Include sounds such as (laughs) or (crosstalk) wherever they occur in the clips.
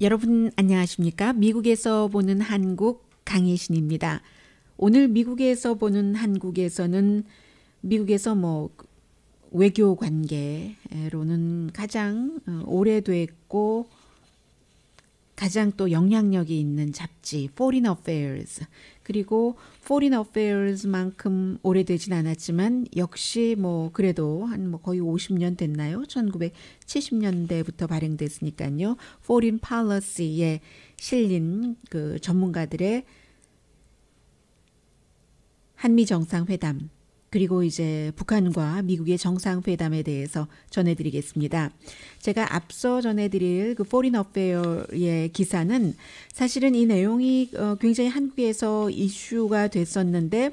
여러분 안녕하십니까? 미국에서 보는 한국 강혜신입니다. 오늘 미국에서 보는 한국에서는 미국에서 뭐 외교 관계로는 가장 어, 오래됐고 가장 또 영향력이 있는 잡지 Foreign Affairs 그리고 Foreign Affairs만큼 오래되진 않았지만 역시 뭐 그래도 한 뭐 거의 50년 됐나요? 1970년대부터 발행됐으니까요. Foreign Policy에 실린 그 전문가들의 한미 정상회담 그리고 이제 북한과 미국의 정상회담에 대해서 전해드리겠습니다. 제가 앞서 전해드릴 그 포린 어페어의 기사는 사실은 이 내용이 어, 굉장히 한국에서 이슈가 됐었는데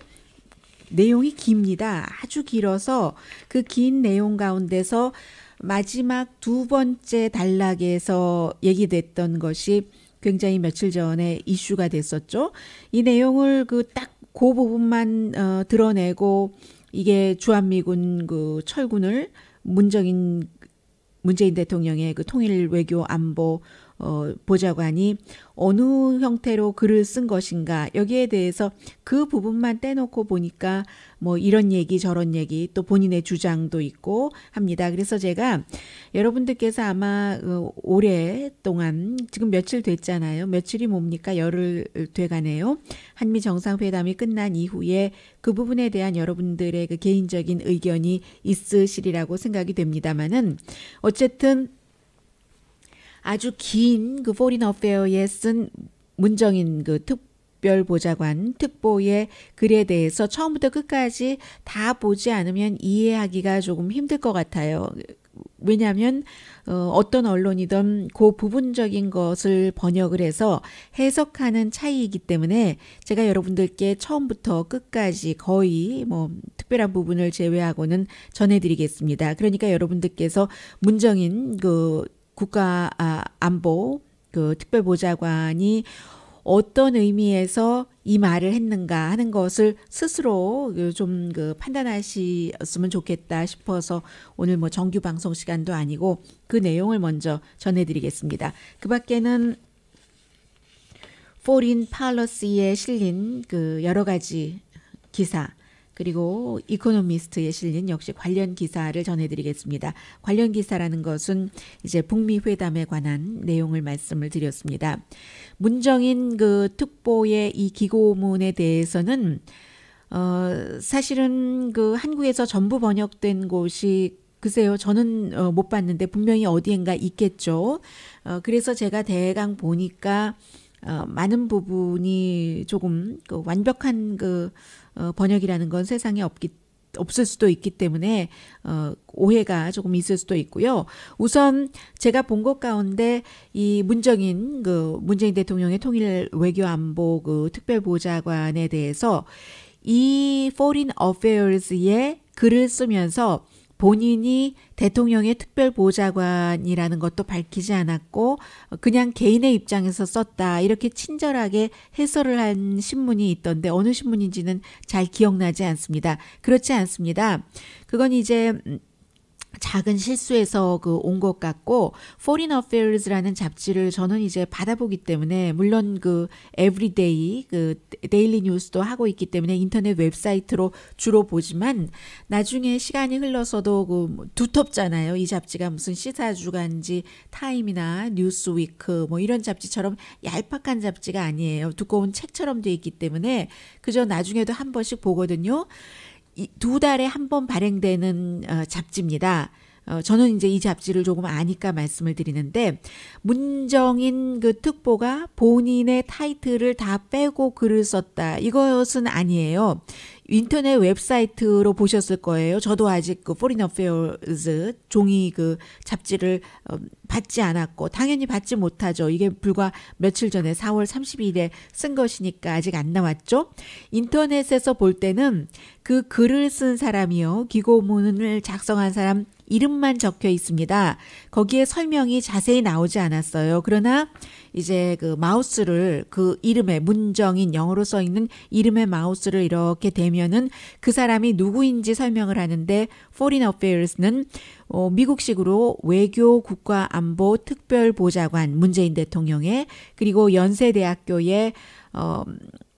내용이 깁니다. 아주 길어서 그 긴 내용 가운데서 마지막 두 번째 단락에서 얘기됐던 것이 굉장히 며칠 전에 이슈가 됐었죠. 이 내용을 그 딱그 그 부분만 어, 드러내고 이게 주한미군 그 철군을 문정인 문재인 대통령의 그 통일 외교 안보 어, 보좌관이 어느 형태로 글을 쓴 것인가 여기에 대해서 그 부분만 떼놓고 보니까 뭐 이런 얘기 저런 얘기 또 본인의 주장도 있고 합니다. 그래서 제가 여러분들께서 아마 오랫동안 어, 지금 며칠 됐잖아요. 며칠이 뭡니까? 열흘 돼가네요. 한미 정상회담이 끝난 이후에 그 부분에 대한 여러분들의 그 개인적인 의견이 있으시리라고 생각이 됩니다만은 어쨌든 아주 긴 그 포린 어페어에 쓴 문정인 그 특별 보좌관 특보의 글에 대해서 처음부터 끝까지 다 보지 않으면 이해하기가 조금 힘들 것 같아요. 왜냐하면 어, 어떤 언론이든 그 부분적인 것을 번역을 해서 해석하는 차이이기 때문에 제가 여러분들께 처음부터 끝까지 거의 뭐 특별한 부분을 제외하고는 전해드리겠습니다. 그러니까 여러분들께서 문정인 그 국가 아, 안보 그 특별보좌관이 어떤 의미에서 이 말을 했는가 하는 것을 스스로 그 좀그 판단하셨으면 좋겠다 싶어서 오늘 뭐 정규 방송 시간도 아니고 그 내용을 먼저 전해드리겠습니다. 그 밖에는 포린 팔러시에 실린 그 여러 가지 기사 그리고 이코노미스트에 실린 역시 관련 기사를 전해드리겠습니다. 관련 기사라는 것은 이제 북미 회담에 관한 내용을 말씀을 드렸습니다. 문정인 그 특보의 이 기고문에 대해서는 어, 사실은 그 한국에서 전부 번역된 곳이 글쎄요, 저는 어, 못 봤는데 분명히 어디엔가 있겠죠. 어, 그래서 제가 대강 보니까 어, 많은 부분이 조금 그 완벽한 그 어, 번역이라는 건 세상에 없기 없을 수도 있기 때문에 어, 오해가 조금 있을 수도 있고요. 우선 제가 본 것 가운데 이 문정인 그 문재인 대통령의 통일 외교 안보 그 특별 보좌관에 대해서 이 Foreign Affairs의 글을 쓰면서 본인이 대통령의 특별보좌관이라는 것도 밝히지 않았고 그냥 개인의 입장에서 썼다 이렇게 친절하게 해설을 한 신문이 있던데 어느 신문인지는 잘 기억나지 않습니다. 그렇지 않습니다. 그건 이제 음, 작은 실수에서 그 온 것 같고 Foreign Affairs라는 잡지를 저는 이제 받아보기 때문에 물론 그에 y d a 이그 데일리 뉴스도 하고 있기 때문에 인터넷 웹사이트로 주로 보지만 나중에 시간이 흘러서도 그 뭐 두텁잖아요. 이 잡지가 무슨 시사 주간지 타임이나 뉴스위크 뭐 이런 잡지처럼 얄팍한 잡지가 아니에요. 두꺼운 책처럼 되어 있기 때문에 그저 나중에도 한 번씩 보거든요. 이두 달에 한 번 발행되는 어, 잡지입니다. 어, 저는 이제 이 잡지를 조금 아니까 말씀을 드리는데 문정인 그 특보가 본인의 타이틀을 다 빼고 글을 썼다 이것은 아니에요. 인터넷 웹사이트로 보셨을 거예요. 저도 아직 그 포린 어페어즈 종이 그 잡지를 어, 받지 않았고 당연히 받지 못하죠. 이게 불과 며칠 전에 4월 30일에 쓴 것이니까 아직 안 나왔죠. 인터넷에서 볼 때는 그 글을 쓴 사람이요. 기고문을 작성한 사람 이름만 적혀 있습니다. 거기에 설명이 자세히 나오지 않았어요. 그러나 이제 그 마우스를 그 이름에 문정인 영어로 써 있는 이름의 마우스를 이렇게 대면은 그 사람이 누구인지 설명을 하는데 Foreign Affairs는 어, 미국식으로 외교 국가 안보 특별보좌관 문재인 대통령의 그리고 연세대학교의 어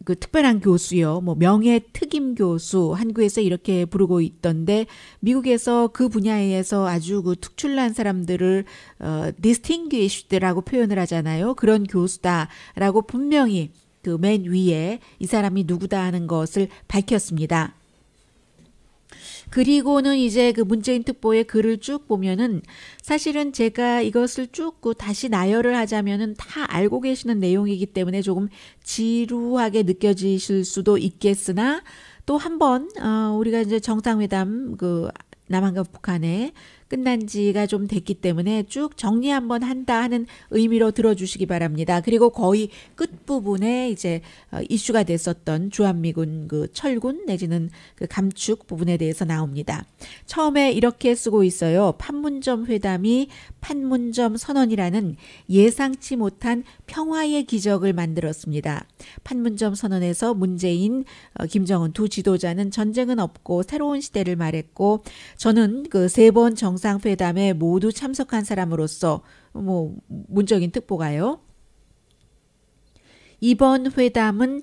그 특별한 교수요, 뭐 명예 특임 교수 한국에서 이렇게 부르고 있던데 미국에서 그 분야에서 아주 그 특출난 사람들을 어 distinguished라고 표현을 하잖아요. 그런 교수다라고 분명히 그 맨 위에 이 사람이 누구다 하는 것을 밝혔습니다. 그리고는 이제 그 문재인 특보의 글을 쭉 보면은 사실은 제가 이것을 쭉 그 다시 나열을 하자면은 다 알고 계시는 내용이기 때문에 조금 지루하게 느껴지실 수도 있겠으나 또 한번 어 우리가 이제 정상회담 그 남한과 북한의 끝난 지가 좀 됐기 때문에 쭉 정리 한번 한다 하는 의미로 들어주시기 바랍니다. 그리고 거의 끝부분에 이제 어, 이슈가 됐었던 주한미군 그 철군 내지는 그 감축 부분에 대해서 나옵니다. 처음에 이렇게 쓰고 있어요. 판문점 회담이 판문점 선언이라는 예상치 못한 평화의 기적을 만들었습니다. 판문점 선언에서 문재인, 어, 김정은 두 지도자는 전쟁은 없고 새로운 시대를 말했고 저는 그 세 번 정상 정상회담에 모두 참석한 사람으로서 뭐 문적인 특보가요. 이번 회담은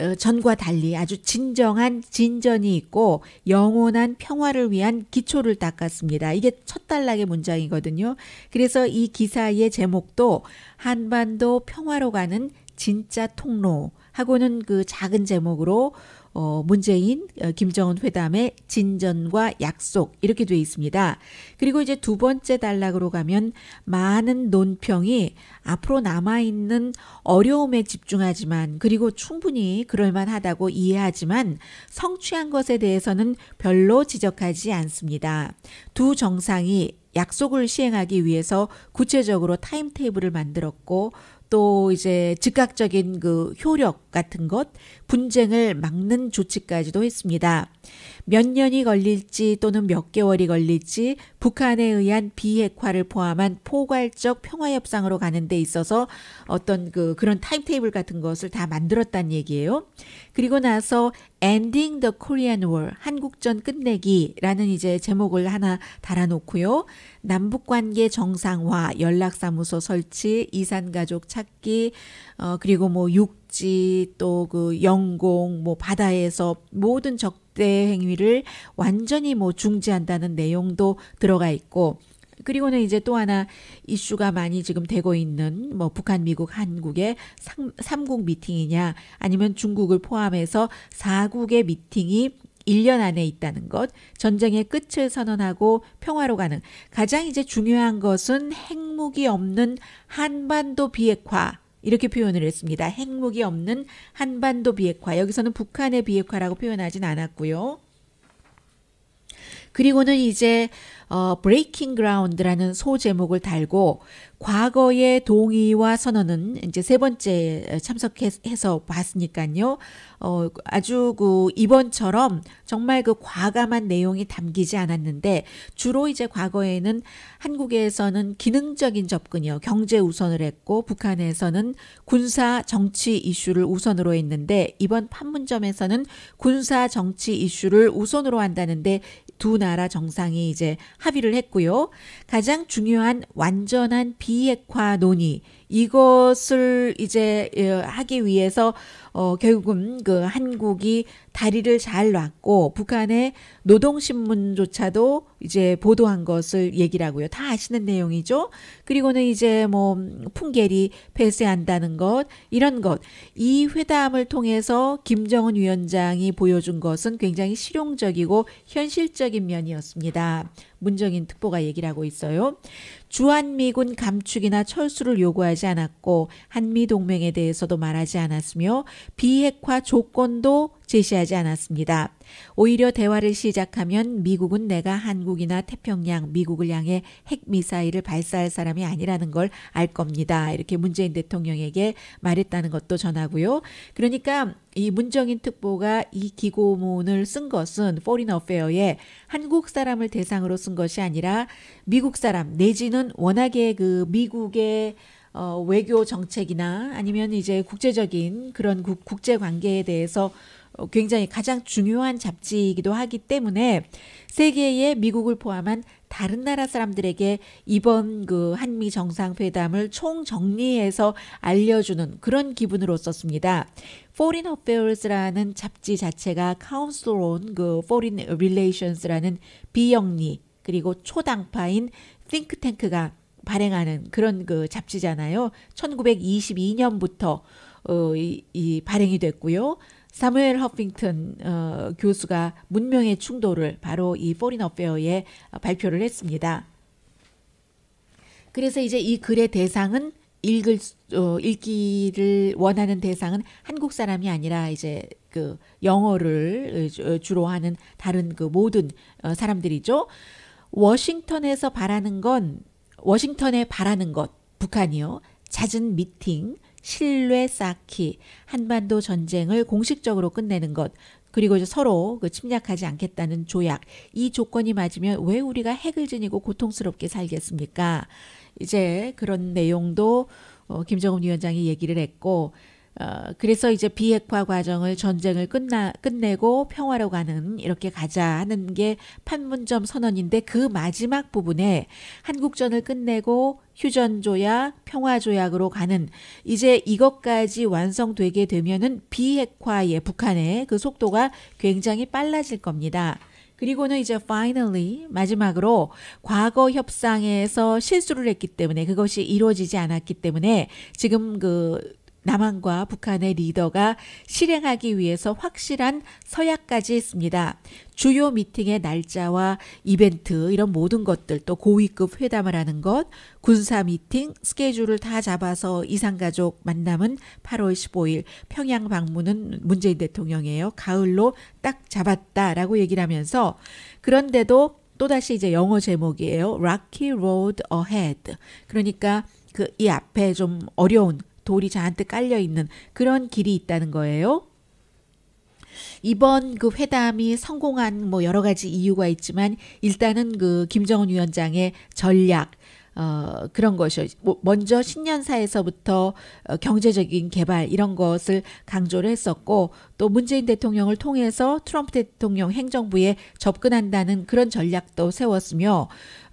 어, 전과 달리 아주 진정한 진전이 있고 영원한 평화를 위한 기초를 닦았습니다. 이게 첫 단락의 문장이거든요. 그래서 이 기사의 제목도 한반도 평화로 가는 진짜 통로 하고는 그 작은 제목으로 어, 문재인 어, 김정은 회담의 진전과 약속 이렇게 되어 있습니다. 그리고 이제 두 번째 단락으로 가면 많은 논평이 앞으로 남아 있는 어려움에 집중하지만 그리고 충분히 그럴 만하다고 이해하지만 성취한 것에 대해서는 별로 지적하지 않습니다. 두 정상이 약속을 시행하기 위해서 구체적으로 타임테이블을 만들었고 또 이제 즉각적인 그 효력 같은 것, 분쟁을 막는 조치까지도 했습니다. 몇 년이 걸릴지 또는 몇 개월이 걸릴지 북한에 의한 비핵화를 포함한 포괄적 평화협상으로 가는 데 있어서 어떤 그 그런 타임테이블 같은 것을 다 만들었다는 얘기예요. 그리고 나서 Ending the Korean War 한국전 끝내기라는 이제 제목을 하나 달아놓고요. 남북관계 정상화 연락사무소 설치 이산가족 찾기 어 그리고 뭐 육지 또 그 영공 뭐 바다에서 모든 적 그때의 행위를 완전히 뭐 중지한다는 내용도 들어가 있고 그리고는 이제 또 하나 이슈가 많이 지금 되고 있는 뭐 북한, 미국, 한국의 3국 미팅이냐 아니면 중국을 포함해서 4국의 미팅이 1년 안에 있다는 것, 전쟁의 끝을 선언하고 평화로 가는 가장 이제 중요한 것은 핵무기 없는 한반도 비핵화 이렇게 표현을 했습니다. 핵무기 없는 한반도 비핵화. 여기서는 북한의 비핵화라고 표현하진 않았고요. 그리고는 이제 어, Breaking Ground라는 소제목을 달고 과거의 동의와 선언은 이제 세 번째 참석해서 봤으니까요. 어, 아주 그 이번처럼 정말 그 과감한 내용이 담기지 않았는데 주로 이제 과거에는 한국에서는 기능적인 접근이요. 경제 우선을 했고 북한에서는 군사 정치 이슈를 우선으로 했는데 이번 판문점에서는 군사 정치 이슈를 우선으로 한다는데 두 나라 정상이 이제 합의를 했고요. 가장 중요한 완전한 비핵화 논의 이것을 이제 예, 하기 위해서 어, 결국은 그 한국이 다리를 잘 놨고 북한의 노동신문조차도 이제 보도한 것을 얘기라고요. 다 아시는 내용이죠. 그리고는 이제 뭐 풍계리 폐쇄한다는 것 이런 것 이 회담을 통해서 김정은 위원장이 보여준 것은 굉장히 실용적이고 현실적인 면이었습니다. 문정인 특보가 얘기를 하고 있어요. 주한미군 감축이나 철수를 요구하지 않았고 한미 동맹에 대해서도 말하지 않았으며 비핵화 조건도 제시하지 않았습니다. 오히려 대화를 시작하면 미국은 내가 한국이나 태평양, 미국을 향해 핵미사일을 발사할 사람이 아니라는 걸 알 겁니다. 이렇게 문재인 대통령에게 말했다는 것도 전하고요. 그러니까 이 문정인 특보가 이 기고문을 쓴 것은 포린 어페어에 한국 사람을 대상으로 쓴 것이 아니라 미국 사람 내지는 저는 워낙에 그 미국의 어, 외교 정책이나 아니면 이제 국제적인 그런 국, 국제 관계에 대해서 어, 굉장히 가장 중요한 잡지이기도 하기 때문에 세계의 미국을 포함한 다른 나라 사람들에게 이번 그 한미 정상회담을 총정리해서 알려주는 그런 기분으로 썼습니다. Foreign Affairs라는 잡지 자체가 Council on 그 Foreign Relations라는 비영리 그리고 초당파인 띵크탱크가 발행하는 그런 그 잡지잖아요. 1922년부터 어, 이, 이 발행이 됐고요. 사무엘 허핑턴 어, 교수가 문명의 충돌을 바로 이 포린 어페어에 발표를 했습니다. 그래서 이제 이 글의 대상은 읽을 어, 읽기를 원하는 대상은 한국 사람이 아니라 이제 그 영어를 어, 주로 하는 다른 그 모든 어, 사람들이죠. 워싱턴에서 바라는 건 워싱턴에 바라는 것 북한이요. 잦은 미팅, 신뢰 쌓기, 한반도 전쟁을 공식적으로 끝내는 것, 그리고 이제 서로 그 침략하지 않겠다는 조약 이 조건이 맞으면 왜 우리가 핵을 지니고 고통스럽게 살겠습니까? 이제 그런 내용도 어, 김정은 위원장이 얘기를 했고 어, 그래서 이제 비핵화 과정을 전쟁을 끝나 끝내고 평화로 가는 이렇게 가자 하는 게 판문점 선언인데 그 마지막 부분에 한국전을 끝내고 휴전조약, 평화조약으로 가는 이제 이것까지 완성되게 되면은 비핵화의 북한의 그 속도가 굉장히 빨라질 겁니다. 그리고는 이제 finally 마지막으로 과거 협상에서 실수를 했기 때문에 그것이 이루어지지 않았기 때문에 지금 그 남한과 북한의 리더가 실행하기 위해서 확실한 서약까지 했습니다. 주요 미팅의 날짜와 이벤트 이런 모든 것들 또 고위급 회담을 하는 것 군사 미팅 스케줄을 다 잡아서 이산가족 만남은 8월 15일 평양 방문은 문재인 대통령이에요. 가을로 딱 잡았다라고 얘기를 하면서 그런데도 또다시 이제 영어 제목이에요. Rocky Road Ahead. 그러니까 그 이 앞에 좀 어려운 돌이 저한테 깔려 있는 그런 길이 있다는 거예요. 이번 그 회담이 성공한 뭐 여러 가지 이유가 있지만 일단은 그 김정은 위원장의 전략 어, 그런 것이요. 뭐, 먼저 신년사에서부터 어, 경제적인 개발 이런 것을 강조를 했었고 또 문재인 대통령을 통해서 트럼프 대통령 행정부에 접근한다는 그런 전략도 세웠으며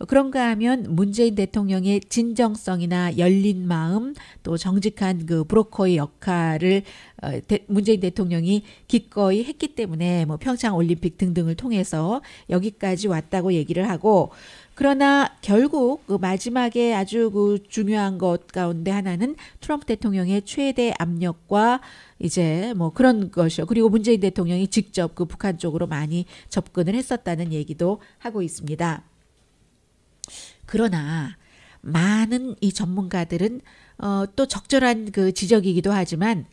그런가 하면 문재인 대통령의 진정성이나 열린 마음 또 정직한 그 브로커의 역할을 어, 문재인 대통령이 기꺼이 했기 때문에 뭐 평창 올림픽 등등을 통해서 여기까지 왔다고 얘기를 하고 그러나 결국 그 마지막에 아주 그 중요한 것 가운데 하나는 트럼프 대통령의 최대 압력과 이제 뭐 그런 것이요. 그리고 문재인 대통령이 직접 그 북한 쪽으로 많이 접근을 했었다는 얘기도 하고 있습니다. 그러나 많은 이 전문가들은 어, 또 적절한 그 지적이기도 하지만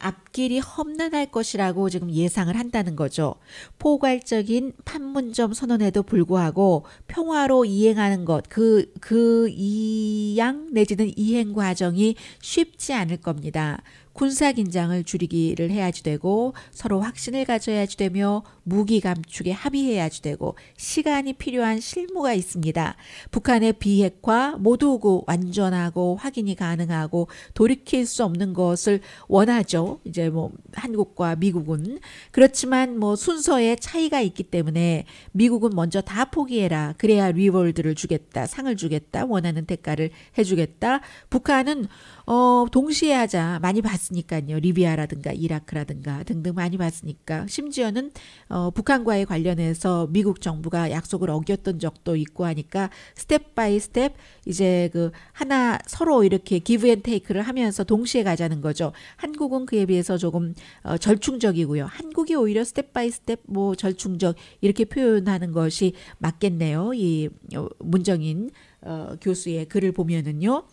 앞길이 험난할 것이라고 지금 예상을 한다는 거죠. 포괄적인 판문점 선언에도 불구하고 평화로 이행하는 것, 그, 그 이양 내지는 이행 과정이 쉽지 않을 겁니다. 군사 긴장을 줄이기를 해야지 되고 서로 확신을 가져야지 되며 무기 감축에 합의해야지 되고 시간이 필요한 실무가 있습니다. 북한의 비핵화 모두고 그 완전하고 확인이 가능하고 돌이킬 수 없는 것을 원하죠. 이제 뭐 한국과 미국은 그렇지만 뭐 순서에 차이가 있기 때문에 미국은 먼저 다 포기해라. 그래야 리월드를 주겠다. 상을 주겠다. 원하는 대가를 해 주겠다. 북한은 어 동시에 하자. 많이 봐 봤으니까요. 리비아라든가 이라크라든가 등등 많이 봤으니까 심지어는 어, 북한과의 관련해서 미국 정부가 약속을 어겼던 적도 있고 하니까 스텝 바이 스텝 이제 그 하나 서로 이렇게 기브 앤 테이크를 하면서 동시에 가자는 거죠. 한국은 그에 비해서 조금 어, 절충적이고요. 한국이 오히려 스텝 바이 스텝 뭐 절충적 이렇게 표현하는 것이 맞겠네요. 이 어, 문정인 어, 교수의 글을 보면은요.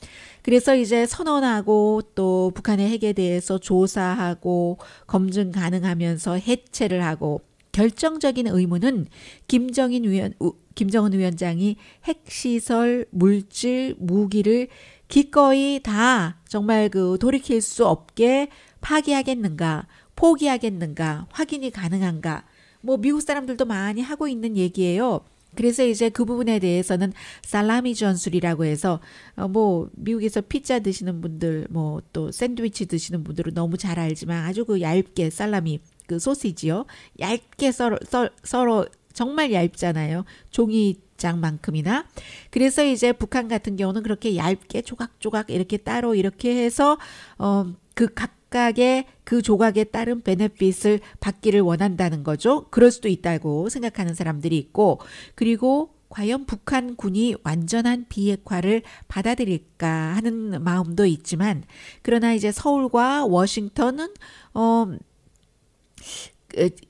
그래서 이제 선언하고 또 북한의 핵에 대해서 조사하고 검증 가능하면서 해체를 하고 결정적인 의무는 김정인 위원 우, 김정은 위원장이 핵시설, 물질, 무기를 기꺼이 다 정말 그 돌이킬 수 없게 파기하겠는가, 포기하겠는가, 확인이 가능한가. 뭐 미국 사람들도 많이 하고 있는 얘기예요. 그래서 이제 그 부분에 대해서는 살라미 전술이라고 해서 어, 뭐 미국에서 피자 드시는 분들 뭐 또 샌드위치 드시는 분들은 너무 잘 알지만 아주 그 얇게 살라미 그 소시지요 얇게 썰어 썰어 정말 얇잖아요 종이 장만큼이나 그래서 이제 북한 같은 경우는 그렇게 얇게 조각조각 이렇게 따로 이렇게 해서 어그 각 각각의 그 조각에 따른 베네핏을 받기를 원한다는 거죠. 그럴 수도 있다고 생각하는 사람들이 있고 그리고 과연 북한 군이 완전한 비핵화를 받아들일까 하는 마음도 있지만 그러나 이제 서울과 워싱턴은 어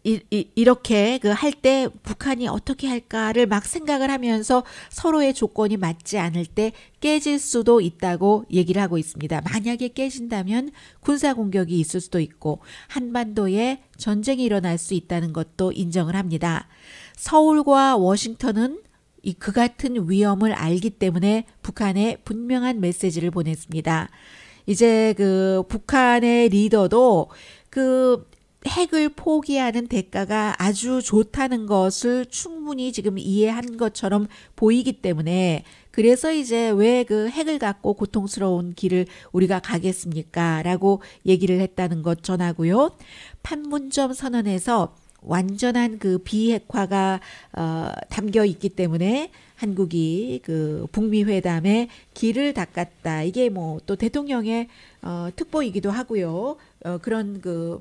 이렇게 그할때 북한이 어떻게 할까를 막 생각을 하면서 서로의 조건이 맞지 않을 때 깨질 수도 있다고 얘기를 하고 있습니다. 만약에 깨진다면 군사 공격이 있을 수도 있고 한반도에 전쟁이 일어날 수 있다는 것도 인정을 합니다. 서울과 워싱턴은 이그 같은 위험을 알기 때문에 북한에 분명한 메시지를 보냈습니다. 이제 그 북한의 리더도 그 핵을 포기하는 대가가 아주 좋다는 것을 충분히 지금 이해한 것처럼 보이기 때문에 그래서 이제 왜 그 핵을 갖고 고통스러운 길을 우리가 가겠습니까? 라고 얘기를 했다는 것 전하고요. 판문점 선언에서 완전한 그 비핵화가 어, 담겨 있기 때문에 한국이 그 북미 회담에 길을 닦았다. 이게 뭐 또 대통령의 어, 특보이기도 하고요. 어, 그런 그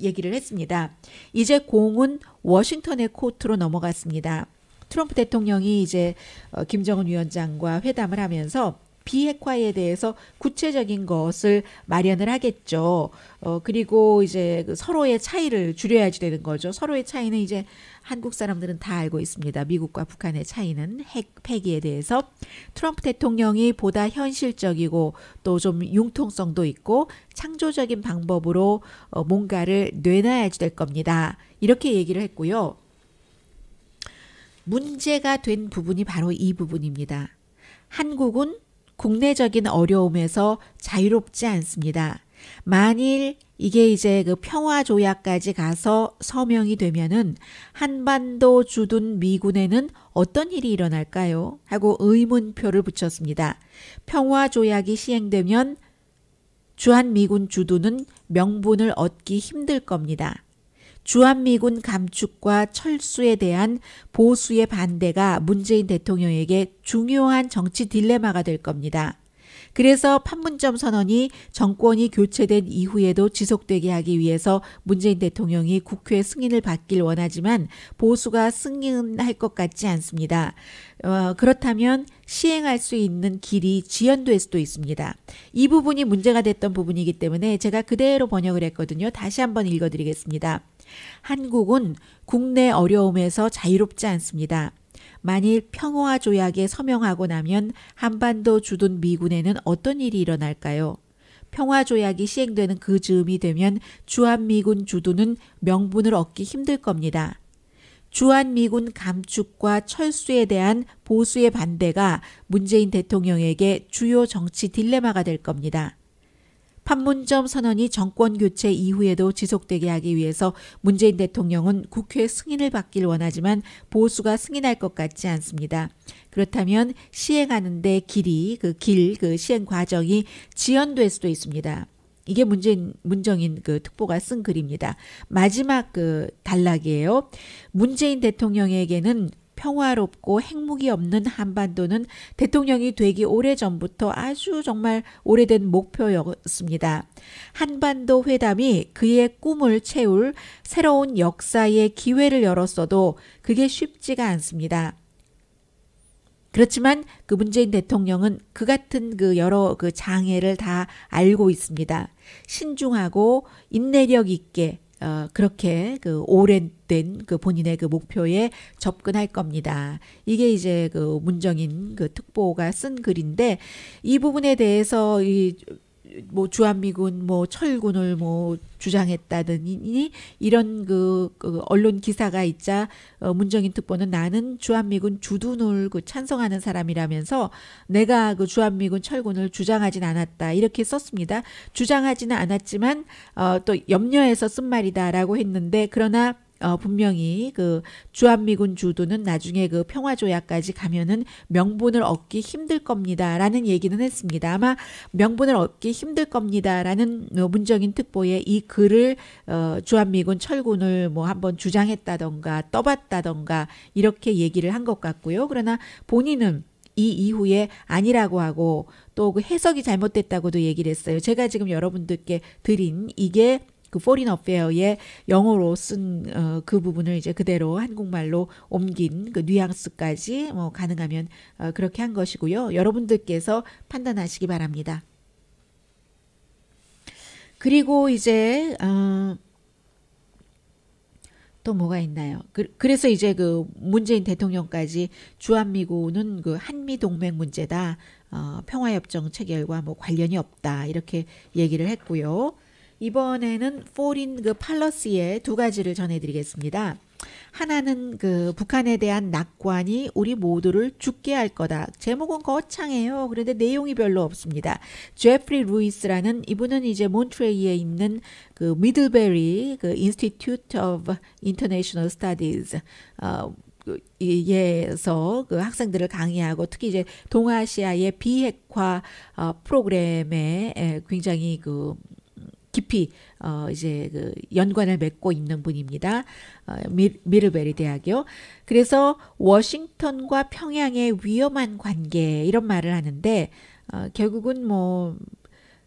얘기를 했습니다. 이제 공은 워싱턴의 코트로 넘어갔습니다. 트럼프 대통령이 이제 어, 김정은 위원장과 회담을 하면서 비핵화에 대해서 구체적인 것을 마련을 하겠죠. 어, 그리고 이제 그 서로의 차이를 줄여야지 되는 거죠. 서로의 차이는 이제 한국 사람들은 다 알고 있습니다. 미국과 북한의 차이는 핵 폐기에 대해서 트럼프 대통령이 보다 현실적이고 또 좀 융통성도 있고 창조적인 방법으로 어, 뭔가를 뇌놔야지 될 겁니다. 이렇게 얘기를 했고요. 문제가 된 부분이 바로 이 부분입니다. 한국은 국내적인 어려움에서 자유롭지 않습니다. 만일 이게 이제 그 평화 조약까지 가서 서명이 되면은 한반도 주둔 미군에는 어떤 일이 일어날까요? 하고 의문표를 붙였습니다. 평화 조약이 시행되면 주한 미군 주둔은 명분을 얻기 힘들 겁니다. 주한미군 감축과 철수에 대한 보수의 반대가 문재인 대통령에게 중요한 정치 딜레마가 될 겁니다. 그래서 판문점 선언이 정권이 교체된 이후에도 지속되게 하기 위해서 문재인 대통령이 국회 승인을 받길 원하지만 보수가 승인할 것 같지 않습니다. 어, 그렇다면 시행할 수 있는 길이 지연될 수도 있습니다. 이 부분이 문제가 됐던 부분이기 때문에 제가 그대로 번역을 했거든요. 다시 한번 읽어드리겠습니다. 한국은 국내 어려움에서 자유롭지 않습니다. 만일 평화 조약에 서명하고 나면 한반도 주둔 미군에는 어떤 일이 일어날까요? 평화 조약이 시행되는 그 즈음이 되면 주한미군 주둔은 명분을 얻기 힘들 겁니다. 주한미군 감축과 철수에 대한 보수의 반대가 문재인 대통령에게 주요 정치 딜레마가 될 겁니다. 판문점 선언이 정권 교체 이후에도 지속되게 하기 위해서 문재인 대통령은 국회 승인을 받길 원하지만 보수가 승인할 것 같지 않습니다. 그렇다면 시행하는데 길이 그 길그 그 시행 과정이 지연될 수도 있습니다. 이게 문재인 문정인 그 특보가 쓴 글입니다. 마지막 그 단락이에요. 문재인 대통령에게는 평화롭고 핵무기 없는 한반도는 대통령이 되기 오래전부터 아주 정말 오래된 목표였습니다. 한반도 회담이 그의 꿈을 채울 새로운 역사의 기회를 열었어도 그게 쉽지가 않습니다. 그렇지만 그 문재인 대통령은 그 같은 그 여러 그 장애를 다 알고 있습니다. 신중하고 인내력 있게 어, 그렇게 그 오래된 그 본인의 그 목표에 접근할 겁니다. 이게 이제 그 문정인 그 특보가 쓴 글인데 이 부분에 대해서 이뭐 주한미군 뭐 철군을 뭐주장했다든지 이런 그, 그 언론 기사가 있자 어, 문정인 특보는 나는 주한미군 주둔을 그 찬성하는 사람이라면서 내가 그 주한미군 철군을 주장하진 않았다 이렇게 썼습니다. 주장하지는 않았지만 어, 또 염려해서 쓴 말이다라고 했는데 그러나 어, 분명히 그 주한미군 주도는 나중에 그 평화조약까지 가면은 명분을 얻기 힘들 겁니다라는 얘기는 했습니다. 아마 명분을 얻기 힘들 겁니다라는 어, 문정인 특보의 이 글을 어, 주한미군 철군을 뭐 한번 주장했다던가 떠봤다던가 이렇게 얘기를 한 것 같고요. 그러나 본인은 이 이후에 아니라고 하고 또 그 해석이 잘못됐다고도 얘기를 했어요. 제가 지금 여러분들께 드린 이게 그 포린 어페어의 영어로 쓴그 어, 그 부분을 이제 그대로 한국말로 옮긴 그 뉘앙스까지 뭐 가능하면 어, 그렇게 한 것이고요. 여러분들께서 판단하시기 바랍니다. 그리고 이제 어, 또 뭐가 있나요? 그, 래서 이제 그 문재인 대통령까지 주한미군은 그 한미 동맹 문제다. 어, 평화협정 체결과 뭐 관련이 없다. 이렇게 얘기를 했고요. 이번에는 포린 그 팔러스의 두 가지를 전해드리겠습니다. 하나는 그 북한에 대한 낙관이 우리 모두를 죽게 할 거다. 제목은 거창해요. 그런데 내용이 별로 없습니다. 제프리 루이스라는 이분은 이제 몬트레이에 있는 그 미들베리 그 인스티튜트 오브 인터내셔널 스타디즈 예서그 학생들을 강의하고 특히 이제 동아시아의 비핵화 어, 프로그램에 굉장히 그 깊이 어 이제 그 연관을 맺고 있는 분입니다. 어, 미, 르베리 대학이요. 그래서 워싱턴과 평양의 위험한 관계 이런 말을 하는데 어, 결국은 뭐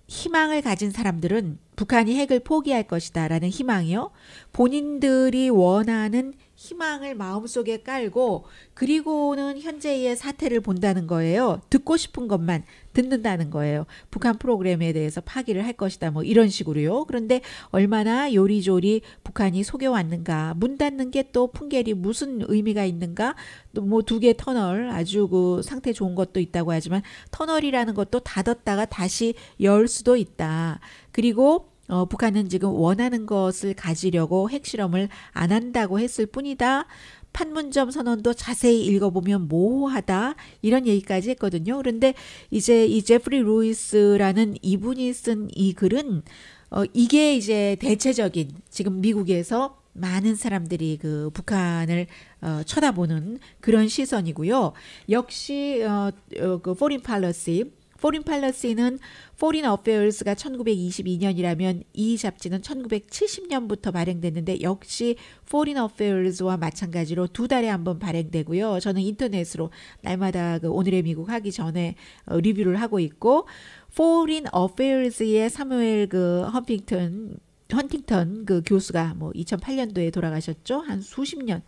희망을 가진 사람들은 북한이 핵을 포기할 것이다라는 희망이요. 본인들이 원하는 희망을 마음속에 깔고 그리고는 현재의 사태를 본다는 거예요. 듣고 싶은 것만 듣는다는 거예요. 북한 프로그램에 대해서 파기를 할 것이다. 뭐 이런 식으로요. 그런데 얼마나 요리조리 북한이 속여왔는가. 문 닫는 게 또 풍계리 무슨 의미가 있는가. 또 뭐 두 개 터널 아주 그 상태 좋은 것도 있다고 하지만 터널이라는 것도 닫았다가 다시 열 수도 있다. 그리고 어, 북한은 지금 원하는 것을 가지려고 핵실험을 안 한다고 했을 뿐이다. 판문점 선언도 자세히 읽어보면 모호하다 이런 얘기까지 했거든요. 그런데 이제 이 제프리 루이스라는 이분이 쓴 이 글은 어, 이게 이제 대체적인 지금 미국에서 많은 사람들이 그 북한을 어, 쳐다보는 그런 시선이고요. 역시 어, 어, 그 포린 팔러시 포린 팔러시는 포린 어페어스가 1922년이라면 이 잡지는 1970년부터 발행됐는데 역시 포린 어페어스와 마찬가지로 두 달에 한 번 발행되고요. 저는 인터넷으로 날마다 그 오늘의 미국 하기 전에 어, 리뷰를 하고 있고 포린 어페어스의 사무엘 그 헌팅턴 헌팅턴 그 교수가 뭐 2008년도에 돌아가셨죠. 한 수십 년한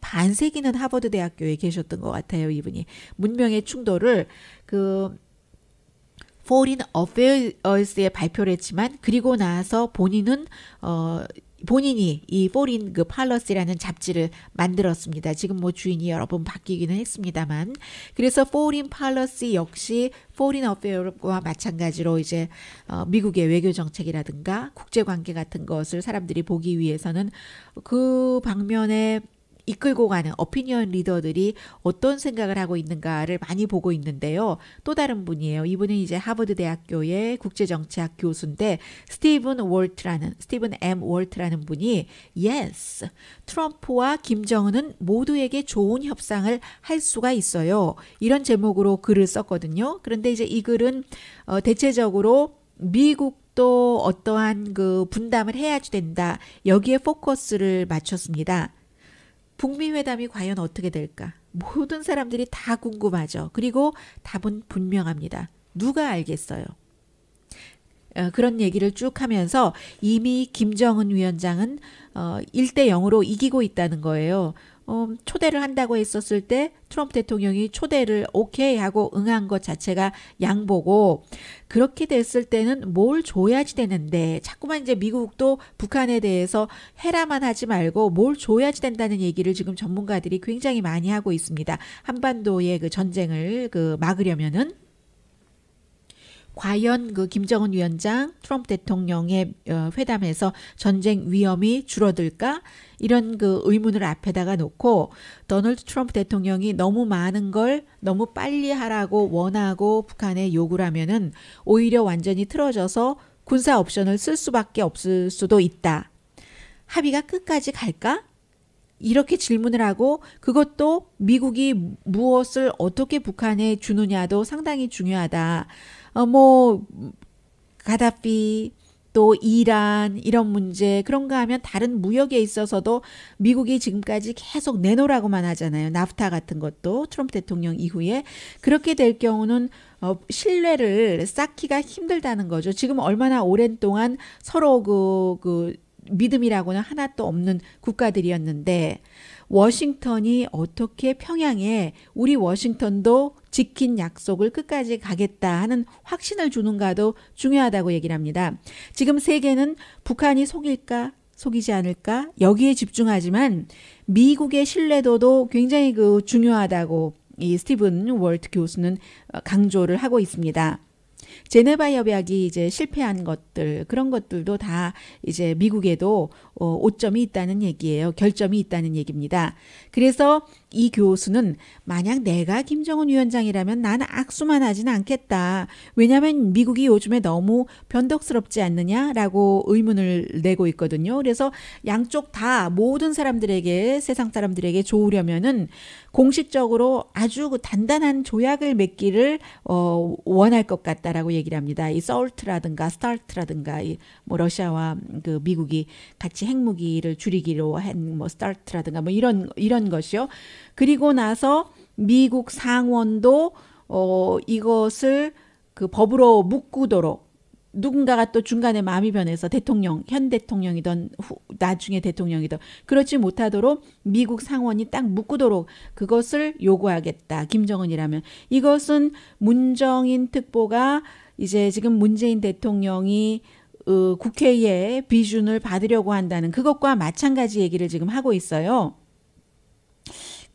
반세기는 하버드 대학교에 계셨던 것 같아요, 이분이. 문명의 충돌을 그 Foreign Affairs에 발표를 했지만 그리고 나서 본인은 어 본인이 이 포린 그 팔러스라는 잡지를 만들었습니다. 지금 뭐 주인이 여러 번 바뀌기는 했습니다만 그래서 포린 팔러스 역시 포린 어페어와 마찬가지로 이제 어 미국의 외교 정책이라든가 국제 관계 같은 것을 사람들이 보기 위해서는 그 방면에 이끌고 가는 어피니언 리더들이 어떤 생각을 하고 있는가를 많이 보고 있는데요. 또 다른 분이에요. 이분은 이제 하버드 대학교의 국제정치학 교수인데 스티븐 월트라는 스티븐 M 월트라는 분이 yes 트럼프와 김정은은 모두에게 좋은 협상을 할 수가 있어요. 이런 제목으로 글을 썼거든요. 그런데 이제 이 글은 어, 대체적으로 미국 또 어떠한 그 분담을 해야지 된다. 여기에 포커스를 맞췄습니다. 북미 회담이 과연 어떻게 될까? 모든 사람들이 다 궁금하죠. 그리고 답은 분명합니다. 누가 알겠어요? 어, 그런 얘기를 쭉 하면서 이미 김정은 위원장은 어, 1대 0으로 이기고 있다는 거예요. 음, 초대를 한다고 했었을 때 트럼프 대통령이 초대를 오케이 하고 응한 것 자체가 양보고 그렇게 됐을 때는 뭘 줘야지 되는데 자꾸만 이제 미국도 북한에 대해서 해라만 하지 말고 뭘 줘야지 된다는 얘기를 지금 전문가들이 굉장히 많이 하고 있습니다. 한반도의 그 전쟁을 그 막으려면은 과연 그 김정은 위원장 트럼프 대통령의 어, 회담에서 전쟁 위험이 줄어들까 이런 그 의문을 앞에다가 놓고 더널드 트럼프 대통령이 너무 많은 걸 너무 빨리 하라고 원하고 북한에 요구를 하면은 오히려 완전히 틀어져서 군사 옵션을 쓸 수밖에 없을 수도 있다. 합의가 끝까지 갈까? 이렇게 질문을 하고 그것도 미국이 무엇을 어떻게 북한에 주느냐도 상당히 중요하다. 어, 뭐 가다피 또 이란 이런 문제 그런가 하면 다른 무역에 있어서도 미국이 지금까지 계속 내놓으라고만 하잖아요. 나프타 같은 것도 트럼프 대통령 이후에 그렇게 될 경우는 어, 신뢰를 쌓기가 힘들다는 거죠. 지금 얼마나 오랜 동안 서로 그, 그 믿음이라고는 하나도 없는 국가들이었는데 워싱턴이 어떻게 평양에 우리 워싱턴도 지킨 약속을 끝까지 가겠다 하는 확신을 주는가도 중요하다고 얘기를 합니다. 지금 세계는 북한이 속일까 속이지 않을까 여기에 집중하지만 미국의 신뢰도도 굉장히 그 중요하다고 이 스티븐 월트 교수는 어, 강조를 하고 있습니다. 제네바 협약이 이제 실패한 것들 그런 것들도 다 이제 미국에도 어, 오점이 있다는 얘기예요. 결점이 있다는 얘기입니다. 그래서 이 교수는 만약 내가 김정은 위원장이라면 나는 악수만 하진 않겠다. 왜냐하면 미국이 요즘에 너무 변덕스럽지 않느냐라고 의문을 내고 있거든요. 그래서 양쪽 다 모든 사람들에게 세상 사람들에게 좋으려면은 공식적으로 아주 그 단단한 조약을 맺기를 어, 원할 것 같다라고 얘기를 합니다. 이 서울트라든가 스타트라든가 이뭐 러시아와 그 미국이 같이 핵무기를 줄이기로 한 뭐 스타트라든가 뭐 이런 이런 것이요. 그리고 나서 미국 상원도 어, 이것을 그 법으로 묶고도록 누군가가 또 중간에 마음이 변해서 대통령, 현 대통령이던 후, 나중에 대통령이던 그렇지 못하도록 미국 상원이 딱 묶도록 고 그것을 요구하겠다. 김정은이라면 이것은 문정인 특보가 이제 지금 문재인 대통령이 어, 국회에 비준을 받으려고 한다는 그것과 마찬가지 얘기를 지금 하고 있어요.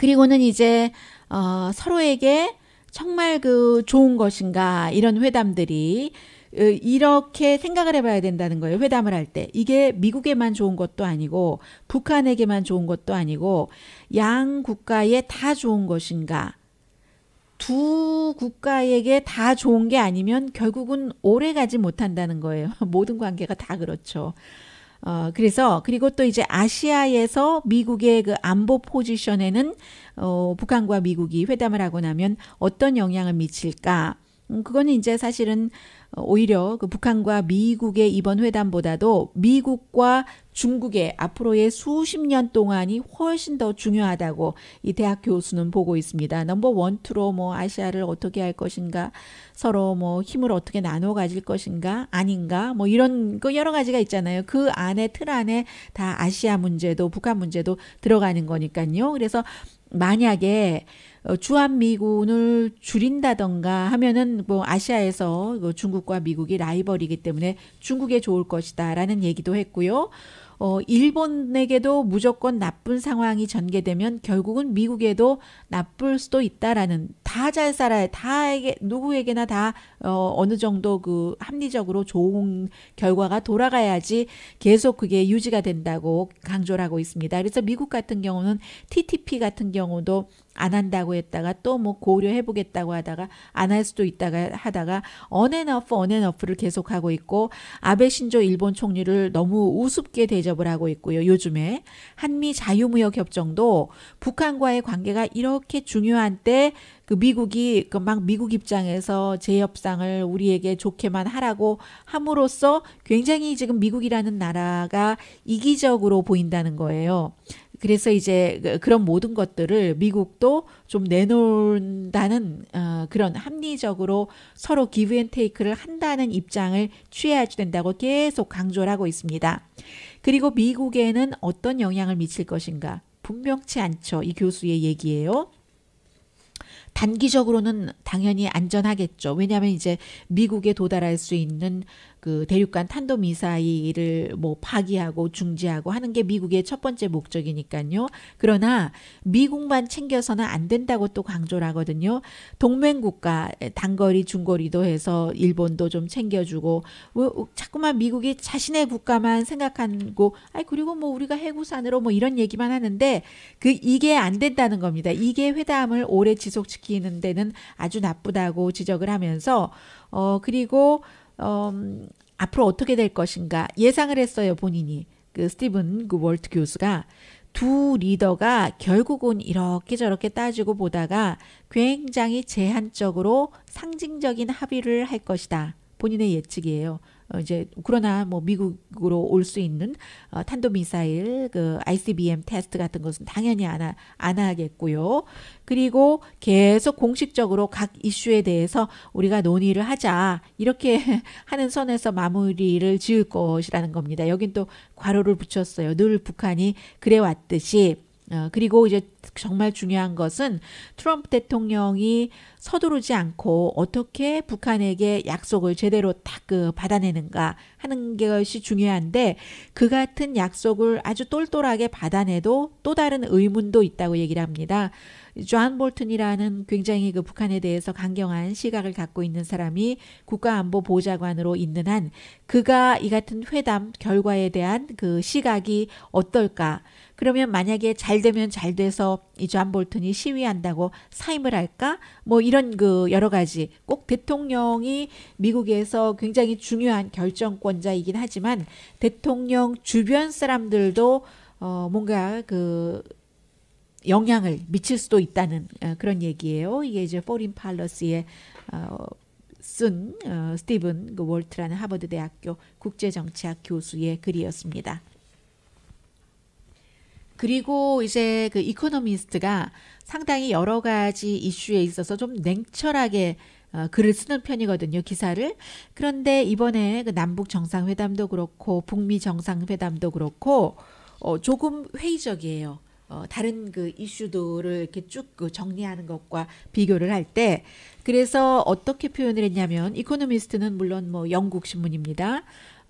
그리고는 이제 어, 서로에게 정말 그 좋은 것인가 이런 회담들이 이렇게 생각을 해봐야 된다는 거예요. 회담을 할 때. 이게 미국에만 좋은 것도 아니고, 북한에게만 좋은 것도 아니고, 양 국가에 다 좋은 것인가. 두 국가에게 다 좋은 게 아니면 결국은 오래 가지 못한다는 거예요. (laughs) 모든 관계가 다 그렇죠. 어, 그래서 그리고 또 이제 아시아에서 미국의 그 안보 포지션에는 어, 북한과 미국이 회담을 하고 나면 어떤 영향을 미칠까? 음, 그거는 이제 사실은 어, 오히려 그 북한과 미국의 이번 회담보다도 미국과 중국의 앞으로의 수십 년 동안이 훨씬 더 중요하다고 이 대학 교수는 보고 있습니다. 넘버 원투로 뭐 아시아를 어떻게 할 것인가, 서로 뭐 힘을 어떻게 나눠 가질 것인가, 아닌가, 뭐 이런 거 여러 가지가 있잖아요. 그 안에 틀 안에 다 아시아 문제도 북한 문제도 들어가는 거니까요. 그래서 만약에 어, 주한 미군을 줄인다던가 하면은 뭐 아시아에서 뭐 중국과 미국이 라이벌이기 때문에 중국에 좋을 것이다라는 얘기도 했고요. 어, 일본에게도 무조건 나쁜 상황이 전개되면 결국은 미국에도 나쁠 수도 있다라는 다 잘 살아야 다에게 누구에게나 다 어, 어느 정도 그 합리적으로 좋은 결과가 돌아가야지 계속 그게 유지가 된다고 강조를 하고 있습니다. 그래서 미국 같은 경우는 TTP 같은 경우도 안 한다고 했다가 또 뭐 고려해 보겠다고 하다가 안 할 수도 있다가 하다가 언앤어프 언앤어프를 계속하고 있고 아베 신조 일본 총리를 너무 우습게 대접을 하고 있고요. 요즘에 한미 자유무역 협정도 북한과의 관계가 이렇게 중요한 때그 미국이 그막 미국 입장에서 재협상을 우리에게 좋게만 하라고 함으로써 굉장히 지금 미국이라는 나라가 이기적으로 보인다는 거예요. 그래서 이제 그, 그런 모든 것들을 미국도 좀 내놓는다는 어, 그런 합리적으로 서로 기브 앤 테이크를 한다는 입장을 취해야지 된다고 계속 강조를 하고 있습니다. 그리고 미국에는 어떤 영향을 미칠 것인가? 분명치 않죠. 이 교수의 얘기예요. 단기적으로는 당연히 안전하겠죠. 왜냐하면 이제 미국에 도달할 수 있는 그 대륙간 탄도 미사일을 뭐 파기하고 중지하고 하는 게 미국의 첫 번째 목적이니까요. 그러나 미국만 챙겨서는 안 된다고 또 강조를 하거든요. 동맹 국가 단거리 중거리도 해서 일본도 좀 챙겨주고 뭐 자꾸만 미국이 자신의 국가만 생각하고 아이 그리고 뭐 우리가 해구산으로 뭐 이런 얘기만 하는데 그 이게 안 된다는 겁니다. 이게 회담을 오래 지속시키는 데는 아주 나쁘다고 지적을 하면서 어 그리고 어, 앞으로 어떻게 될 것인가 예상을 했어요 본인이 그 스티븐 그 월트 교수가 두 리더가 결국은 이렇게 저렇게 따지고 보다가 굉장히 제한적으로 상징적인 합의를 할 것이다. 본인의 예측이에요. 어, 이제 그러나 뭐 미국으로 올 수 있는 어, 탄도 미사일 그 ICBM 테스트 같은 것은 당연히 안, 하, 안 하겠고요. 그리고 계속 공식적으로 각 이슈에 대해서 우리가 논의를 하자 이렇게 (laughs) 하는 선에서 마무리를 지을 것이라는 겁니다. 여긴 또 괄호를 붙였어요. 늘 북한이 그래 왔듯이 어, 그리고 이제 정말 중요한 것은 트럼프 대통령이 서두르지 않고 어떻게 북한에게 약속을 제대로 딱그 받아내는가 하는 것이 중요한데 그 같은 약속을 아주 똘똘하게 받아내도 또 다른 의문도 있다고 얘기를 합니다. 존 볼튼이라는 굉장히 그 북한에 대해서 강경한 시각을 갖고 있는 사람이 국가안보 보좌관으로 있는 한 그가 이 같은 회담 결과에 대한 그 시각이 어떨까 그러면 만약에 잘 되면 잘 돼서 이 존볼튼이 시위한다고 사임을 할까? 뭐 이런 그 여러 가지 꼭 대통령이 미국에서 굉장히 중요한 결정권자이긴 하지만 대통령 주변 사람들도 어 뭔가 그 영향을 미칠 수도 있다는 어, 그런 얘기예요. 이게 이제 포린 팔러스의 어, 쓴 어, 스티븐 그 월트라는 하버드 대학교 국제정치학 교수의 글이었습니다. 그리고 이제 그 이코노미스트가 상당히 여러 가지 이슈에 있어서 좀 냉철하게 어, 글을 쓰는 편이거든요, 기사를. 그런데 이번에 그 남북 정상회담도 그렇고, 북미 정상회담도 그렇고, 어, 조금 회의적이에요. 어, 다른 그 이슈들을 이렇게 쭉 그 정리하는 것과 비교를 할 때, 그래서 어떻게 표현을 했냐면, 이코노미스트는 물론 뭐 영국 신문입니다.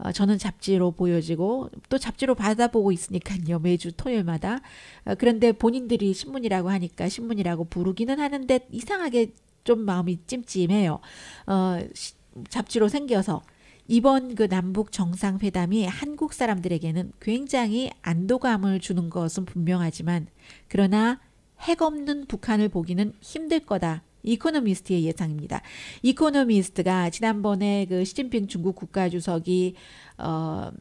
어, 저는 잡지로 보여지고 또 잡지로 받아보고 있으니까요. 매주 토요일마다. 어, 그런데 본인들이 신문이라고 하니까 신문이라고 부르기는 하는데 이상하게 좀 마음이 찜찜해요. 어, 시, 잡지로 생겨서 이번 그 남북 정상회담이 한국 사람들에게는 굉장히 안도감을 주는 것은 분명하지만 그러나 핵 없는 북한을 보기는 힘들 거다. 이코노미스트의 예상입니다. 이코노미스트가 지난번에 그 시진핑 중국 국가주석이 어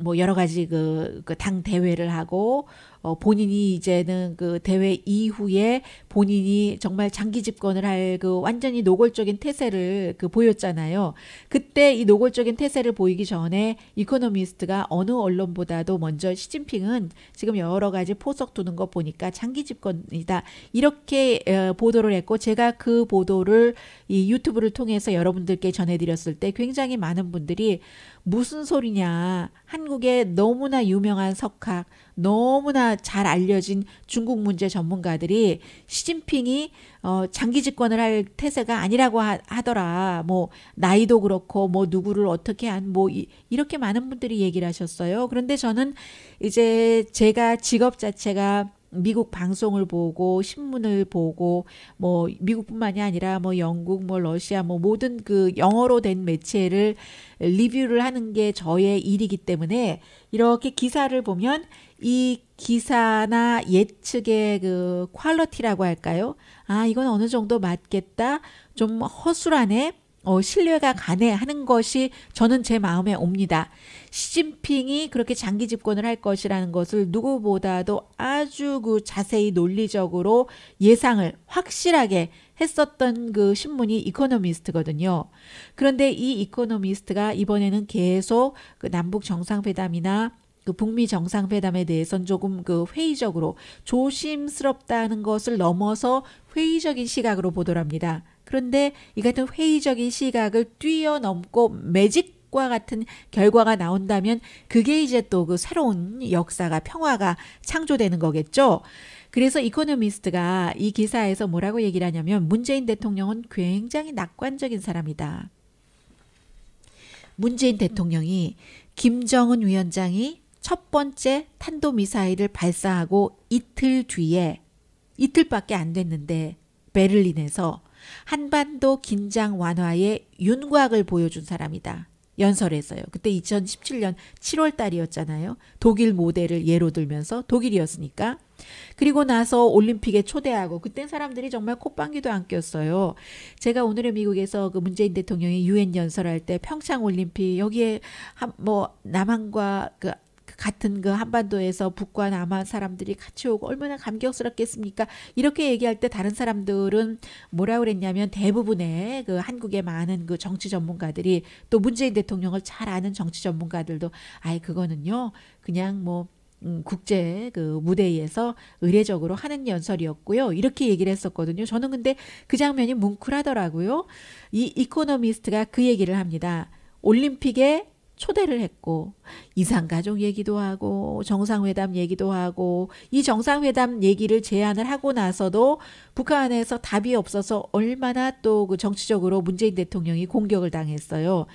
뭐 여러 가지 그, 그당 대회를 하고 어 본인이 이제는 그 대회 이후에 본인이 정말 장기 집권을 할 그 완전히 노골적인 태세를 그 보였잖아요. 그때 이 노골적인 태세를 보이기 전에 이코노미스트가 어느 언론보다도 먼저 시진핑은 지금 여러 가지 포석 두는 것 보니까 장기 집권이다. 이렇게 보도를 했고 제가 그 보도를 이 유튜브를 통해서 여러분들께 전해 드렸을 때 굉장히 많은 분들이 무슨 소리냐. 한국의 너무나 유명한 석학, 너무나 잘 알려진 중국 문제 전문가들이 시진핑이 어, 장기 집권을 할 태세가 아니라고 하, 하더라. 뭐 나이도 그렇고 뭐 누구를 어떻게 한뭐 이렇게 많은 분들이 얘기를 하셨어요. 그런데 저는 이제 제가 직업 자체가 미국 방송을 보고 신문을 보고 뭐 미국뿐만이 아니라 뭐 영국 뭐 러시아 뭐 모든 그 영어로 된 매체를 리뷰를 하는 게 저의 일이기 때문에 이렇게 기사를 보면 이 기사나 예측의 그 퀄러티라고 할까요? 아, 이건 어느 정도 맞겠다. 좀 허술하네. 어, 신뢰가 가네 하는 것이 저는 제 마음에 옵니다. 시진핑이 그렇게 장기 집권을 할 것이라는 것을 누구보다도 아주 그 자세히 논리적으로 예상을 확실하게 했었던 그 신문이 이코노미스트거든요. 그런데 이 이코노미스트가 이번에는 계속 그 남북 정상회담이나 그 북미 정상회담에 대해선 조금 그 회의적으로 조심스럽다는 것을 넘어서 회의적인 시각으로 보더랍니다. 그런데 이 같은 회의적인 시각을 뛰어넘고 매직 과 같은 결과가 나온다면 그게 이제 또 그 새로운 역사가 평화가 창조되는 거겠죠. 그래서 이코노미스트가 이 기사에서 뭐라고 얘기를 하냐면 문재인 대통령은 굉장히 낙관적인 사람이다. 문재인 대통령이 김정은 위원장이 첫 번째 탄도미사일을 발사하고 이틀 뒤에 이틀밖에 안 됐는데 베를린에서 한반도 긴장 완화의 윤곽을 보여준 사람이다. 연설에서요. 그때 2017년 7월 달이었잖아요. 독일 모델을 예로 들면서 독일이었으니까. 그리고 나서 올림픽에 초대하고 그땐 사람들이 정말 콧방귀도 안 꼈어요. 제가 오늘의 미국에서 그 문재인 대통령이 유엔 연설할 때 평창 올림픽 여기에 한, 뭐 남한과 그 같은 그 한반도에서 북과 남한 사람들이 같이 오고 얼마나 감격스럽겠습니까? 이렇게 얘기할 때 다른 사람들은 뭐라 그랬냐면 대부분의 그 한국의 많은 그 정치 전문가들이 또 문재인 대통령을 잘 아는 정치 전문가들도 아예 그거는요 그냥 뭐 음, 국제 그 무대에서 의례적으로 하는 연설이었고요. 이렇게 얘기를 했었거든요. 저는 근데 그 장면이 뭉클하더라고요. 이 이코노미스트가 그 얘기를 합니다. 올림픽에 초대를 했고 이상가족 얘기도 하고 정상회담 얘기도 하고 이 정상회담 얘기를 제안을 하고 나서도 북한에서 답이 없어서 얼마나 또 그 정치적으로 문재인 대통령이 공격을 당했어요.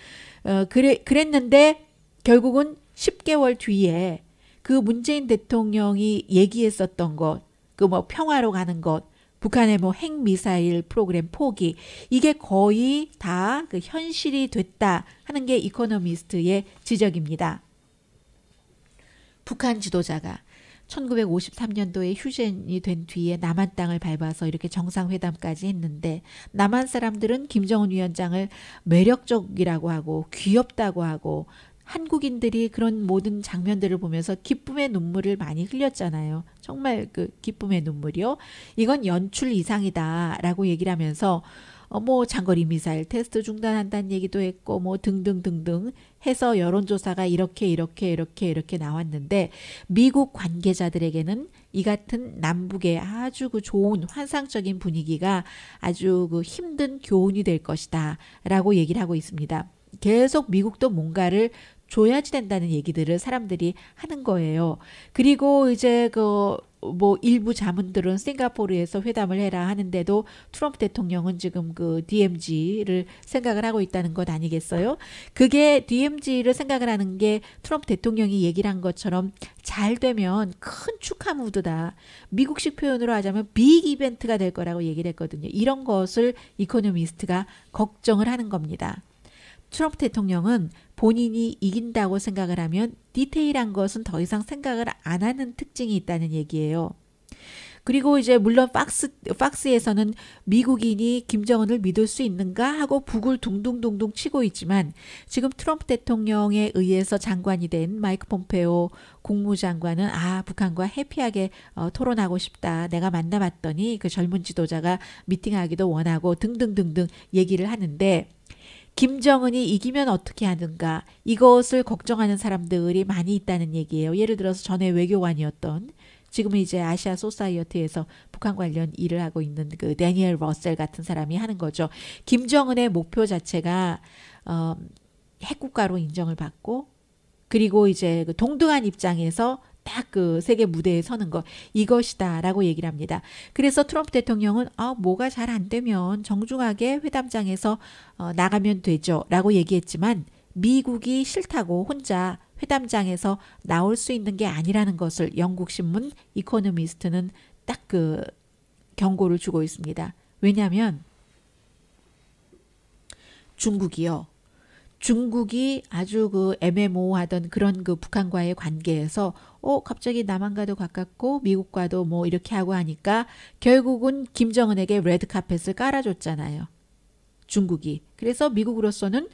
어, 그래, 그랬는데 결국은 10개월 뒤에 그 문재인 대통령이 얘기했었던 것, 그 뭐 평화로 가는 것, 북한의 뭐 핵미사일 프로그램 포기 이게 거의 다그 현실이 됐다 하는 게 이코노미스트의 지적입니다. 북한 지도자가 1953년도에 휴젠이 된 뒤에 남한 땅을 밟아서 이렇게 정상회담까지 했는데 남한 사람들은 김정은 위원장을 매력적이라고 하고 귀엽다고 하고 한국인들이 그런 모든 장면들을 보면서 기쁨의 눈물을 많이 흘렸잖아요. 정말 그 기쁨의 눈물이요. 이건 연출 이상이다라고 얘기를 하면서 어, 뭐 장거리 미사일 테스트 중단한다는 얘기도 했고 뭐 등등등등 해서 여론조사가 이렇게 이렇게 이렇게 이렇게 나왔는데 미국 관계자들에게는 이 같은 남북의 아주 그 좋은 환상적인 분위기가 아주 그 힘든 교훈이 될 것이다라고 얘기를 하고 있습니다. 계속 미국도 뭔가를 줘야지 된다는 얘기들을 사람들이 하는 거예요. 그리고 이제 그 뭐 일부 자문들은 싱가포르에서 회담을 해라 하는데도 트럼프 대통령은 지금 그 DMZ를 생각을 하고 있다는 것 아니겠어요? 그게 DMZ를 생각을 하는 게 트럼프 대통령이 얘기를 한 것처럼 잘 되면 큰 축하 무드다. 미국식 표현으로 하자면 빅 이벤트가 될 거라고 얘기를 했거든요. 이런 것을 이코노미스트가 걱정을 하는 겁니다. 트럼프 대통령은 본인이 이긴다고 생각을 하면 디테일한 것은 더 이상 생각을 안 하는 특징이 있다는 얘기예요. 그리고 이제 물론 팍스 팍스에서는 미국인이 김정은을 믿을 수 있는가 하고 북을 둥둥둥둥 치고 있지만 지금 트럼프 대통령에 의해서 장관이 된 마이크 폼페오 국무장관은 아 북한과 해피하게 어, 토론하고 싶다. 내가 만나봤더니 그 젊은 지도자가 미팅하기도 원하고 등등등등 얘기를 하는데 김정은이 이기면 어떻게 하는가 이것을 걱정하는 사람들이 많이 있다는 얘기예요. 예를 들어서 전에 외교관이었던 지금은 이제 아시아 소사이어티에서 북한 관련 일을 하고 있는 그 데니얼 러셀 같은 사람이 하는 거죠. 김정은의 목표 자체가 어, 핵국가로 인정을 받고 그리고 이제 그 동등한 입장에서 딱그 세계 무대에 서는 것 이것이다라고 얘기를 합니다. 그래서 트럼프 대통령은 아 뭐가 잘 안 되면 정중하게 회담장에서 어, 나가면 되죠라고 얘기했지만 미국이 싫다고 혼자 회담장에서 나올 수 있는 게 아니라는 것을 영국 신문 이코노미스트는 딱 그 경고를 주고 있습니다. 왜냐하면 중국이요. 중국이 아주 그 애매모호하던 그런 그 북한과의 관계에서 어 갑자기 남한과도 가깝고 미국과도 뭐 이렇게 하고 하니까 결국은 김정은에게 레드 카펫을 깔아줬잖아요. 중국이. 그래서 미국으로서는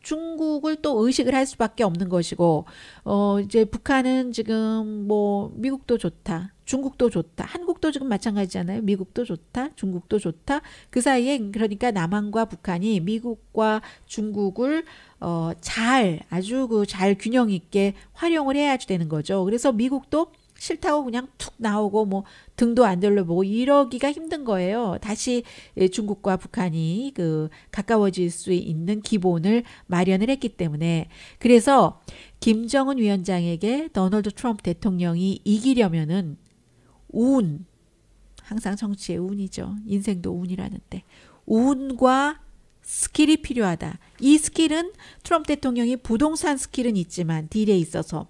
중국을 또 의식을 할 수밖에 없는 것이고 어 이제 북한은 지금 뭐 미국도 좋다. 중국도 좋다. 한국도 지금 마찬가지잖아요. 미국도 좋다. 중국도 좋다. 그 사이에 그러니까 남한과 북한이 미국과 중국을 어, 잘 아주 그 잘 균형 있게 활용을 해야 지 되는 거죠. 그래서 미국도 싫다고 그냥 툭 나오고 뭐 등도 안 돌려보고 이러기가 힘든 거예요. 다시 예, 중국과 북한이 그 가까워질 수 있는 기본을 마련을 했기 때문에 그래서 김정은 위원장에게 도널드 트럼프 대통령이 이기려면은 운 항상 정치의 운이죠. 인생도 운이라는데 운과 스킬이 필요하다. 이 스킬은 트럼프 대통령이 부동산 스킬은 있지만 딜에 있어서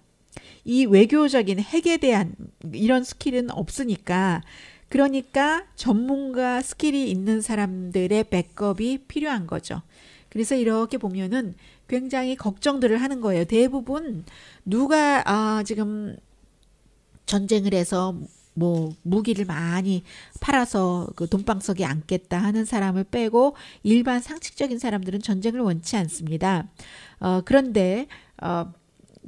이 외교적인 핵에 대한 이런 스킬은 없으니까 그러니까 전문가 스킬이 있는 사람들의 백업이 필요한 거죠. 그래서 이렇게 보면은 굉장히 걱정들을 하는 거예요. 대부분 누가 아 지금 전쟁을 해서 뭐 무기를 많이 팔아서 그 돈방석에 앉겠다 하는 사람을 빼고 일반 상식적인 사람들은 전쟁을 원치 않습니다. 어, 그런데 어,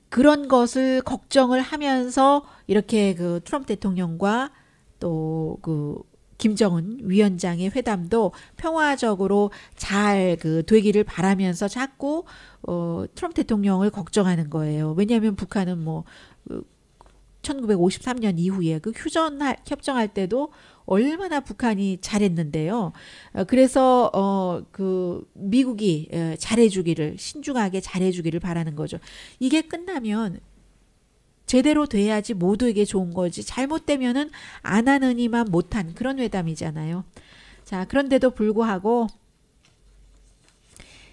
그런 것을 걱정을 하면서 이렇게 그 트럼프 대통령과 또 그 김정은 위원장의 회담도 평화적으로 잘 그 되기를 바라면서 자꾸 어 트럼프 대통령을 걱정하는 거예요. 왜냐하면 북한은 뭐 그 1953년 이후에 그 휴전 협정할 때도 얼마나 북한이 잘했는데요. 어, 그래서 어 그 미국이 잘해주기를 신중하게 잘해주기를 바라는 거죠. 이게 끝나면 제대로 돼야지 모두에게 좋은 거지 잘못되면은 안 하느니만 못한 그런 회담이잖아요. 자 그런데도 불구하고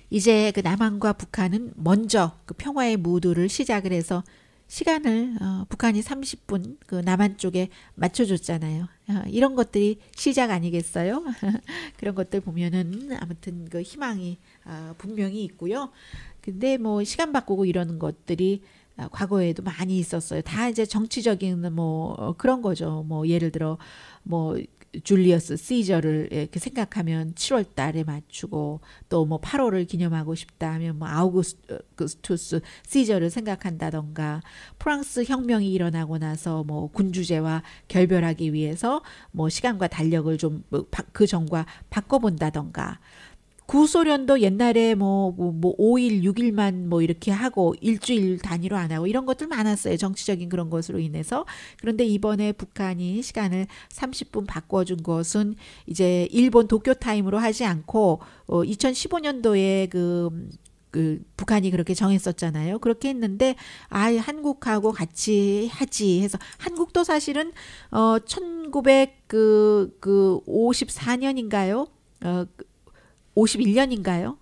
이제 그 남한과 북한은 먼저 그 평화의 무드를 시작을 해서 시간을 어, 북한이 30분 그 남한 쪽에 맞춰줬잖아요. 어, 이런 것들이 시작 아니겠어요? (laughs) 그런 것들 보면은 아무튼 그 희망이 어, 분명히 있고요. 근데 뭐 시간 바꾸고 이러는 것들이 어, 과거에도 많이 있었어요. 다 이제 정치적인 뭐 어, 그런 거죠. 뭐 예를 들어 뭐 줄리어스 시저를 이렇게 생각하면 7월 달에 맞추고 또 뭐 8월을 기념하고 싶다 하면 뭐 아우구스투스 시저를 생각한다던가 프랑스 혁명이 일어나고 나서 뭐 군주제와 결별하기 위해서 뭐 시간과 달력을 좀그 뭐 전과 바꿔 본다던가 구소련도 옛날에 뭐, 뭐, 뭐 5일, 6일만 뭐 이렇게 하고 일주일 단위로 안 하고 이런 것들 많았어요. 정치적인 그런 것으로 인해서. 그런데 이번에 북한이 시간을 30분 바꿔준 것은 이제 일본 도쿄 타임으로 하지 않고 어, 2015년도에 그, 그 북한이 그렇게 정했었잖아요. 그렇게 했는데 아 한국하고 같이 하지 해서 한국도 사실은 어 1954년인가요? 그, 그 어 51년인가요?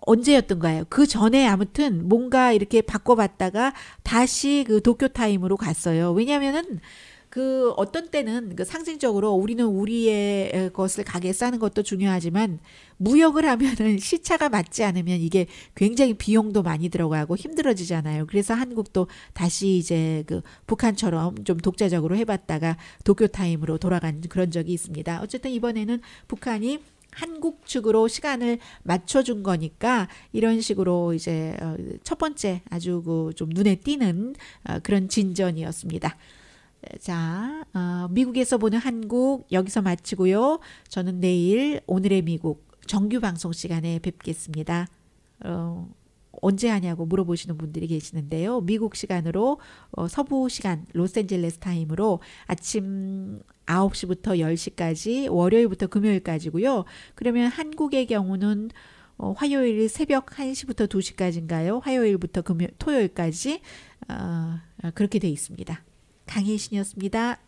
언제였던가요? 그 전에 아무튼 뭔가 이렇게 바꿔봤다가 다시 그 도쿄 타임으로 갔어요. 왜냐면은 그 어떤 때는 그 상징적으로 우리는 우리의 것을 가게 싸는 것도 중요하지만 무역을 하면은 (laughs) 시차가 맞지 않으면 이게 굉장히 비용도 많이 들어가고 힘들어지잖아요. 그래서 한국도 다시 이제 그 북한처럼 좀 독자적으로 해봤다가 도쿄 타임으로 돌아간 그런 적이 있습니다. 어쨌든 이번에는 북한이 한국 측으로 시간을 맞춰준 거니까 이런 식으로 이제 어, 첫 번째 아주 그좀 눈에 띄는 어, 그런 진전이었습니다. 자, 어, 미국에서 보는 한국 여기서 마치고요. 저는 내일 오늘의 미국 정규 방송 시간에 뵙겠습니다. 어, 언제 하냐고 물어보시는 분들이 계시는데요. 미국 시간으로 어, 서부 시간 로스앤젤레스 타임으로 아침 9시부터 10시까지 월요일부터 금요일까지고요. 그러면 한국의 경우는 어, 화요일 새벽 1시부터 2시까지인가요? 화요일부터 금요 토요일까지 어, 그렇게 돼 있습니다. 강혜신이었습니다.